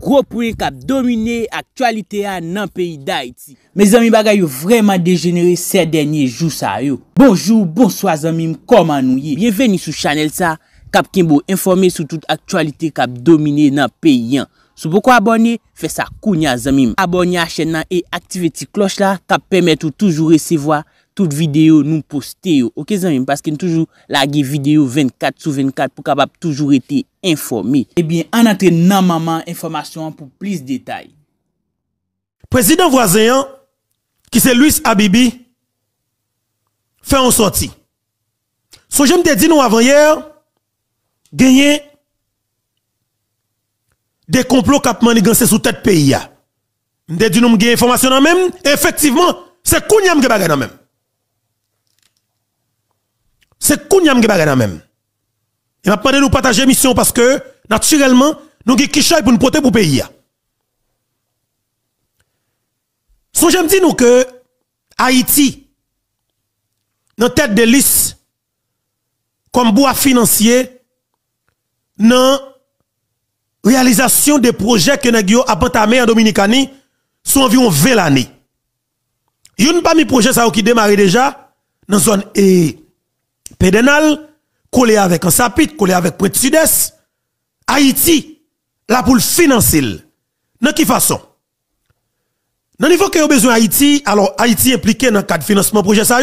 Gropwe kap domine aktualite ya nan peyi da iti Me zami bagay yo vreman degenere se denye jou sa yo Bonjou, bonswa zami, koman nou ye Bienveni sou chanel sa Kap kenbo informe sou tout aktualite kap domine nan peyi yan Sou boko abone, fe sa kounya zami Abone a chen nan e, aktive ti kloch la Kap pemet ou toujou resevoa toute vidéo nous poster yo. parce qu'il y nous toujours lage vidéo 24 sur 24 pour toujours toujours été informé. Eh bien, en nan maman pour plus de détails. président Voisin, hein, qui se Luis Abibi, fait un sorti. So me te nous avant hier gagné des complots complot ont sous tête pays. me dit nous information informasyon même, effectivement, c'est kounyam ge bagay même. C'est qu'on qui a même. Il m'a demandé nous partager mission parce que naturellement nous avons kichoy pour nous protéger pour pays. Si j'aime dis que Haïti dans tête de liste comme bois financier dans réalisation des projets que nous avons entamés en Dominicanie sont environ 20 années. une pas mis projet ça qui démarré déjà dans zone E. Pédénal, collé avec un sapit, collé avec Pointe Sud-Est, Haïti, la poule financière, de Dans quelle façon? Dans le niveau que a besoin Haïti, alors Haïti impliqué dans le cadre de financement projet ça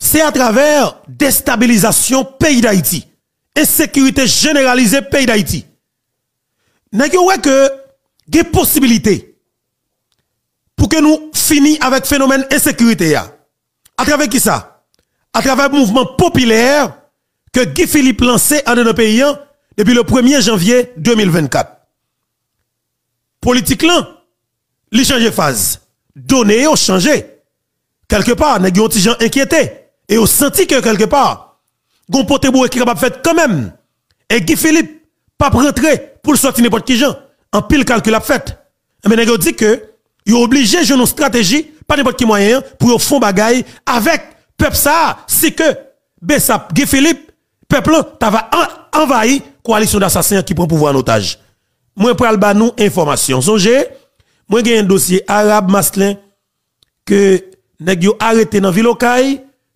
c'est à travers déstabilisation pays d'Haïti, insécurité généralisée pays d'Haïti. N'est-ce que des possibilités pour que nous finissions avec le phénomène insécurité à travers qui ça? à travers le mouvement populaire que Guy Philippe lancé en nos pays hein, depuis le 1er janvier 2024. Politique là, il change phase. données au changé. Quelque part, nous avons gens inquiétés et ont senti que quelque part, gon pote qui capable faire quand même. Et Guy Philippe pas rentrer pour sortir n'importe qui gens. En pile calcul a fait. Mais nest dit que il obligé de une stratégie, pas n'importe qui moyen pour faire fond bagaille avec peuple ça, c'est que Bessap, Guy Philippe, peuple, tu vas envahir coalition d'assassins qui prend pouvoir en otage. Moi, pour le nous information. Songez, moi, j'ai un dossier arabe masculin que nous avons arrêté dans ville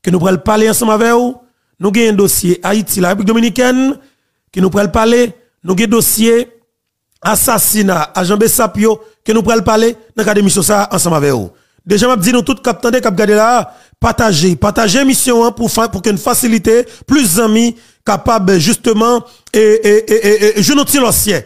que nous prenons parler ensemble avec vous. Nous avons un dossier Haïti, la République dominicaine, que nous pourrons parler. Nous avons un dossier assassinat à Jean Bessapio, que nous pourrons parler dans l'émission ça ensemble avec vous. Déjà, je dis nous tout cap tendez cap garder là, partager. Partager mission hein, pour, pour qu'une facilité, plus amis capables justement et, et, et, et, je note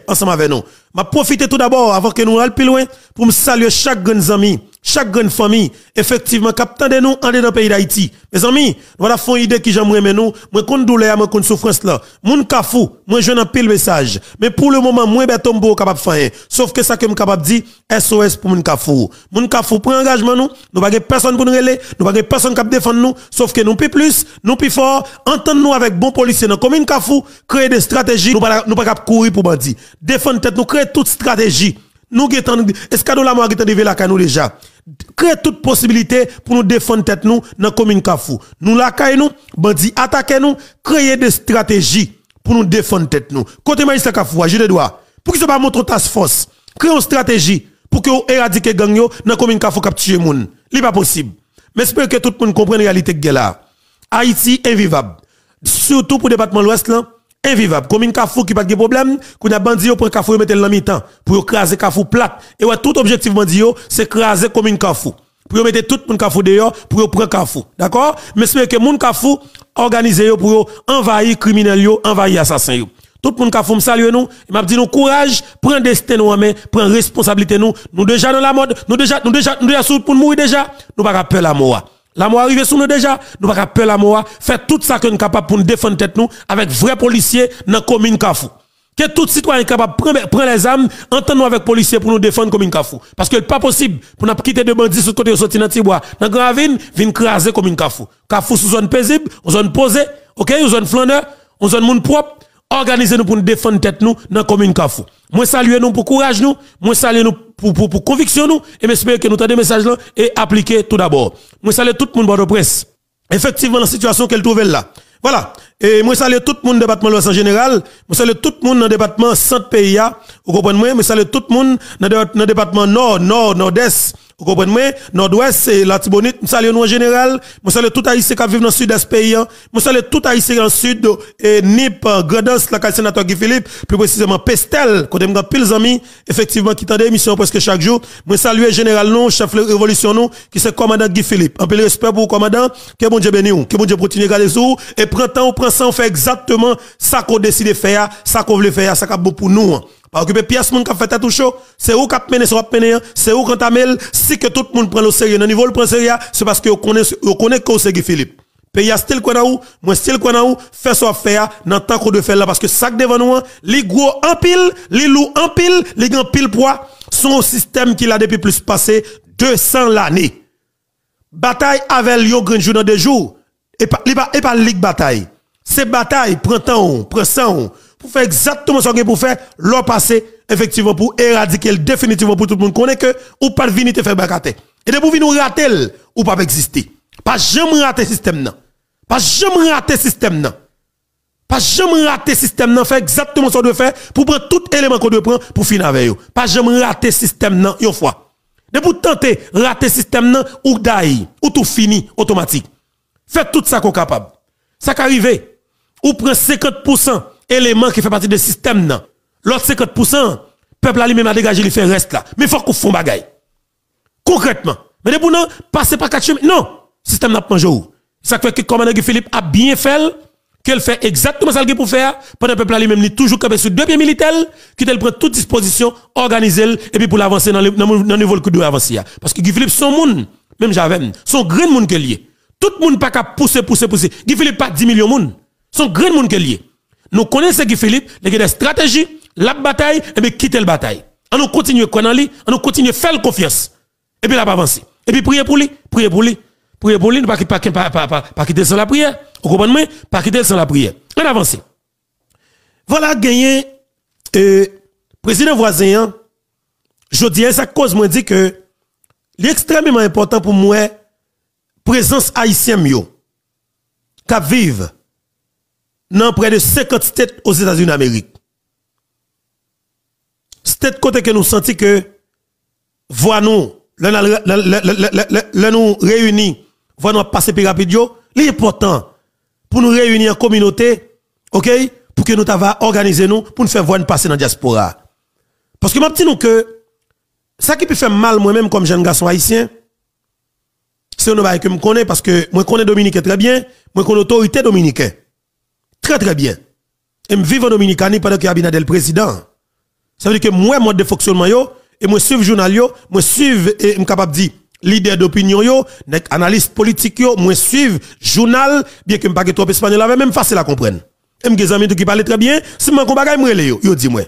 ensemble avec nous. m'a profité tout d'abord avant que nous allions plus loin pour me saluer chaque grand ami chaque grande famille, effectivement, capteur de nous en dans le pays d'Haïti. Mes amis, voilà font idée qui j'aimerais mais nous, moi compte douleur, moi compte souffrance là. Moun kafou, moi je n'en pile message. Mais pour le moment, moi ben tombeau capable faire. Sauf que ça que me capable dire, SOS pour moun kafou. Moun kafou prend engagement nous, nous pas personne pour nous reler, nous pas personne qui défendre nous, sauf que nous plus plus, nous plus fort, entendre nous avec bon policier dans commune kafou, créer des stratégies, nous pas nous pas courir pour bandit. Défendre tête, nous créer toute stratégie nous avons escadon la mort qui la nous déjà. Créer toute possibilité pour nous défendre tête nous dans la commune Kafou. Nous la nous, bandits attaquer nous, créer des stratégies pour nous défendre tête nous. Côté magistrat Kafou, je le dois. Pour qu'ils ne pas montrer task force, créer une stratégie pour que éradiquent gang dans la commune Kafou capturer gens. Ce n'est pas possible. Mais j'espère que tout le monde comprenne la réalité que là. Haïti invivable. Surtout pour le département de l'Ouest là invivable. une cafou qui pas de problème, qu'on a bandit pour Kafou mettre le mi-temps pour craser cafou plat. Et ouais, tout objectif bandit, c'est craser une cafou. Pour mettre tout le monde Kafou dehors pour prendre cafou. D'accord Mais c'est que monde Kafou organiser pour envahir criminel yo, envahir assassin yo. Tout le monde qui a nous, m'a dit nous courage, prends destin nous en prends responsabilité nous. Nous déjà dans la mode, nous déjà nous déjà nous déjà sous pour mourir déjà, nous pas peur la mort. La mort arrive sous nous déjà, nous pas peur la moi, hein. faire tout ça que nous capable pour nous défendre tête nous avec vrais policiers dans la commune Kafou. Que tout citoyen capable prendre prendre les armes, entendre nous avec policiers pour nous défendre commune Kafou parce que n'est pas possible pour nous quitter de bandits sur le côté sortir dans Tiboua. dans Gravine, venir craser commune Kafou. Kafou sous zone paisible, zone posée, OK, zone flâneur, zone monde propre, organisez nous pour nous défendre tête nous dans commune Kafou. Moi saluer nous pour courage nous, moi saluer nous pour, pour, conviction nous, et j'espère que nous avons des messages là, et appliquer tout d'abord. Moi, salue tout le monde de presse. Effectivement, la situation qu'elle trouve là. Voilà. Et moi, salue tout le monde département l'Ouest en général. Moi, salue tout le monde dans le département centre pays. Hein. Vous comprenez? Moi, salue tout le monde dans le département nord, nord, nord-est. Vous comprenez moi Nord-Ouest, c'est Tibonite. Je salue nous en général. Je salue tout haïtien qui vivent dans le sud de ce pays. Je hein. salue tout haïtien dans le sud, et NIP, euh, Gredos, la sénateur Guy Philippe, plus précisément Pestel, côté de pile amis, effectivement, qui tendent émissions presque chaque jour. Je salue général nous, chef de révolution nous, qui c'est commandant Guy Philippe. un peu de respect pour le commandant, que bon Dieu bénisse, que bon Dieu continue à les sous, et printemps temps, prend on fait exactement ça qu'on décide de faire, ça qu'on veut faire, ça qu'on pour nous. Hein. Parce que pièce moun qui fait tête ou chaud, c'est où cap mener sur mené, c'est où quand amel, hein. si que tout le monde prend le sérieux, dans niveau le prend sérieux, c'est parce que on connaît on connaît que c'est Philippe. Pays a style quoi ou, moi style quoi ou, fait soit hein, faire dans temps qu'on de faire là parce que sac devant nous, hein, les gros en pile, les loups en pile, les grands pile poids sont au système qu'il a depuis plus passé 200 l'année. Bataille avec Lyon grand jour dans deux jours. Et pas et pas ligue bataille. C'est bataille prend temps, prend sang pour faire exactement ce que pour faire, Leur passé effectivement pour éradiquer définitivement pour tout le monde connaît que ou pas venir te faire bacater. Et de pour venir rater ou pas exister. Pas jamais rater système non. Pas jamais rater système non. Pas jamais rater système non, fait exactement ce qu'on doit faire pour prendre tout élément qu'on doit prendre pour finir avec eux. Pas jamais rater système non une fois. De vous tenter rater système non ou d'aille ou tout fini automatique. Faites tout ça qu'on capable. Ça qui arrive, ou prend 50% élément qui fait partie du système L'autre 50%, peuple a lui-même a dégagé, il fait reste là. Mais faut qu'on fasse bagaille. Concrètement. Mais de non, passez pas quatre chemins. Non, le système n'a pas mangé où. Ça fait que comme Philippe a bien fait, qu'elle fait exactement ce qu'il pour faire, pendant que le peuple a lui-même, est toujours capé sur deux pieds militaires, qui prend toute disposition, organiser, et puis pour l'avancer dans le, niveau que doit avancer. Parce que Guy Philippe, son monde, même j'avais, son grand monde qui est. Tout le monde pas qu'à pousser, pousser, pousser. Guy Philippe pas 10 millions de monde. Son grand monde qui est. Nous connaissons qui Philippe, il stratégie, la bataille, et bien quitter la bataille. On nous continue à en on nous continuons à faire confiance. Et puis là, pas avancer. Et puis prier pour lui, prier pour lui, prier pour lui, ne pas quitter pas sans la prière. Vous comprenez? Pas quitter sans la prière. On avance. Voilà, gagné, euh, président voisin, hein. je dis, ça hein, cause moi dit que l'extrêmement important pour moi, présence haïtienne, qui vive dans près de 50 states aux États-Unis d'Amérique. C'est de côté que nous sentons que, voilà nous, le nous réunis, voilà nous passer plus rapidement, l'important pour nous réunir en communauté, ok, pour que nous t'avons organiser nous, pour nous faire voir nous passer dans la diaspora. Parce que je que, ça qui peut faire mal moi-même comme jeune garçon haïtien, c'est que je connais parce que moi connais Dominique très bien, moi connais l'autorité dominicaine très très bien. Et je vis en Dominicanie pendant que Abinadel président. Ça veut dire que moi, mode de fonctionnement, yo, et moi, suivre journal, yo, moi, suivre, et capable de dire, leader d'opinion, yo, analyste politique, yo, moi, suivre journal, bien que je ne pas trop espagnol, même facile à comprendre. Et mes amis qui parle très bien, si je ne parle pas, yo, yo, dis-moi.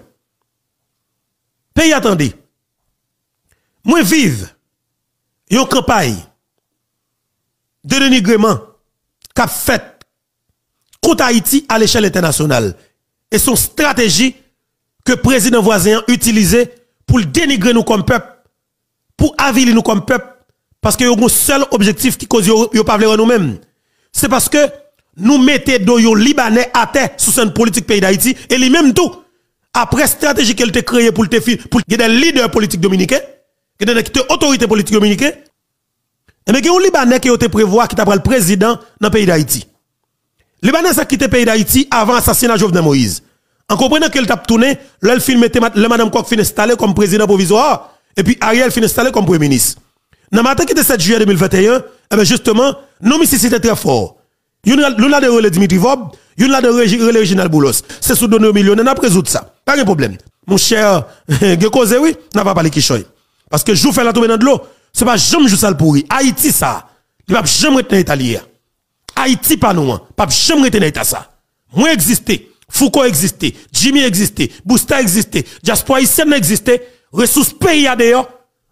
Pays, attendez. Moi, vive, yo, campagne, de dénigrement, cap fait, Haïti à l'échelle internationale. Et son stratégie que président voisin utilisait pour dénigrer nous comme peuple, pour aviler nous comme peuple, parce que y a un seul objectif qui cause yo pas nous-mêmes. C'est parce que nous mettons nos Libanais à terre sous cette politique pays d'Haïti, et lui-même tout, après stratégie qu'elle a créée pour le pour des leaders politiques dominicains, qui des autorité politique politique et eh Mais il y un Libanais qui a été qui t'a le président dans le pays d'Haïti. Libanais a quitté le pays d'Haïti avant l'assassinat de Jovenel Moïse. En comprenant qu'elle tape tourné, le film le madame Koch fin installé comme président provisoire et puis Ariel fin installé comme premier ministre. Dans matin qui était 7 juillet 2021, eh ben, justement, nous mais c'était très fort. en a de rôle Dimitri Vob, en a de rôle Reginald Boulos. C'est sous donné au million, on pas résoudre ça. Pas de problème. Mon cher, euh, Gekose, oui, n'a pas parlé qui choy. Parce que je fais la tomber dans de l'eau, c'est pas jamais juste ça le pourri. Haïti ça, il va jamais retenir l'Italie. Hein. Haïti pas nous, pas jamais à ça. Moi existé, Foucault existé, Jimmy existé, Bousta existé, Jaspo haïtienne existé, ressources pays à dehors.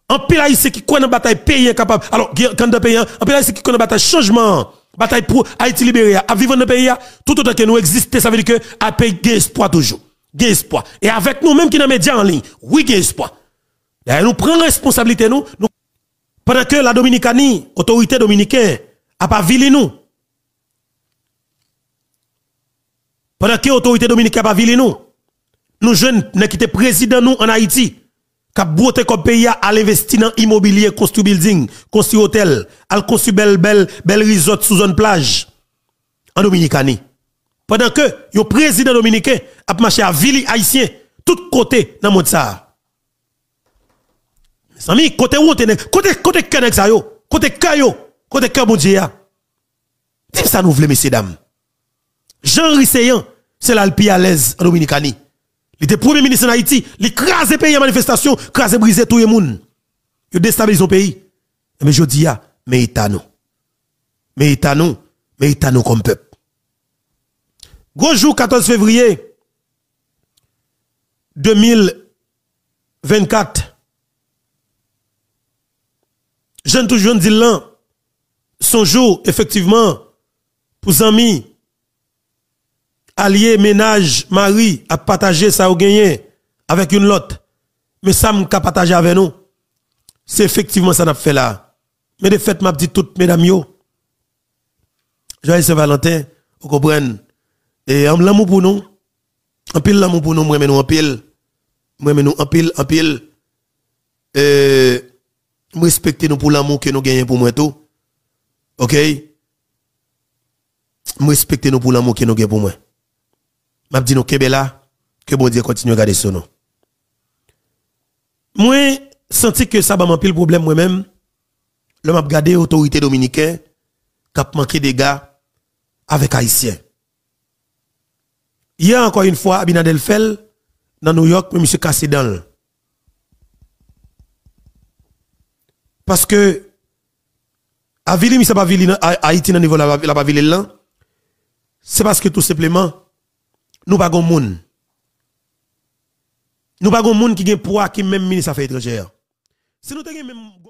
En pile haïtien qui connaît la bataille pays incapable. Alors, quand de pays, hein. en pile haïtien qui connaît la bataille changement, bataille pour Haïti libéré, à vivre dans le pays, hein. tout autant que nous existons, ça veut dire que à pays gain espoir toujours. Gain espoir. Et avec nous même qui dans les médias en ligne, oui, gain espoir. nous prenons responsabilité nous, pendant que la Dominicanie, autorité dominicaine, a pas vilé nous. Pendant que l'autorité dominicaine pas vili nous, nous jeunes, nous quitté président nous en Haïti, qui a broté pays à l'investir dans l'immobilier, construire building, construire hôtel, à construire bel bel, belle resort sous une plage, en Dominicanie. Pendant que le président dominicain a marché à Vili haïtien, tout côté dans le monde ça. Mes côté où côté, côté, côté, côté, côté, côté, côté, côté, côté, côté, côté, côté, côté, côté, Jean Risséan, c'est là le à l'aise en Dominicanie. Il était premier ministre en Haïti, il crase le pays en manifestation, crase et brise tout le monde. Il déstabilise le pays. Mais je dis, mais il nous. Mais il nous. Mais il est nous comme peuple. Gros jour 14 février 2024. Jeune toujours dit là, son jour, effectivement, pour amis, allié ménage mari à partager ça au gagné avec une lotte, mais ça me partager avec nous c'est effectivement ça n'a fait là mais de fait m'a dit toutes mesdames yo joyeux Saint-Valentin vous comprenez et en l'amour pour nous en pile l'amour pour nous moi nous en pile moi nous en pile en pile euh respecter nous pour l'amour que nous gagnons pour moi tout OK respecter nous pour l'amour que nous gagnons pour moi m'a dit nous là que bon Dieu continue à garder son nom. Moi senti que ça m'a le problème moi-même. Le m'a gardé autorité dominicaine qui a manqué des gars avec haïtien. Hier encore une fois Abinadel Fell dans New York mais monsieur cassé dans parce que Avili, mais ça pas Haïti dans niveau la, la ville, là. C'est parce que tout simplement, nous pas gon monde. Nous pas gon monde qui gagne poids qui même ministre affaires étrangères. Si nous avons même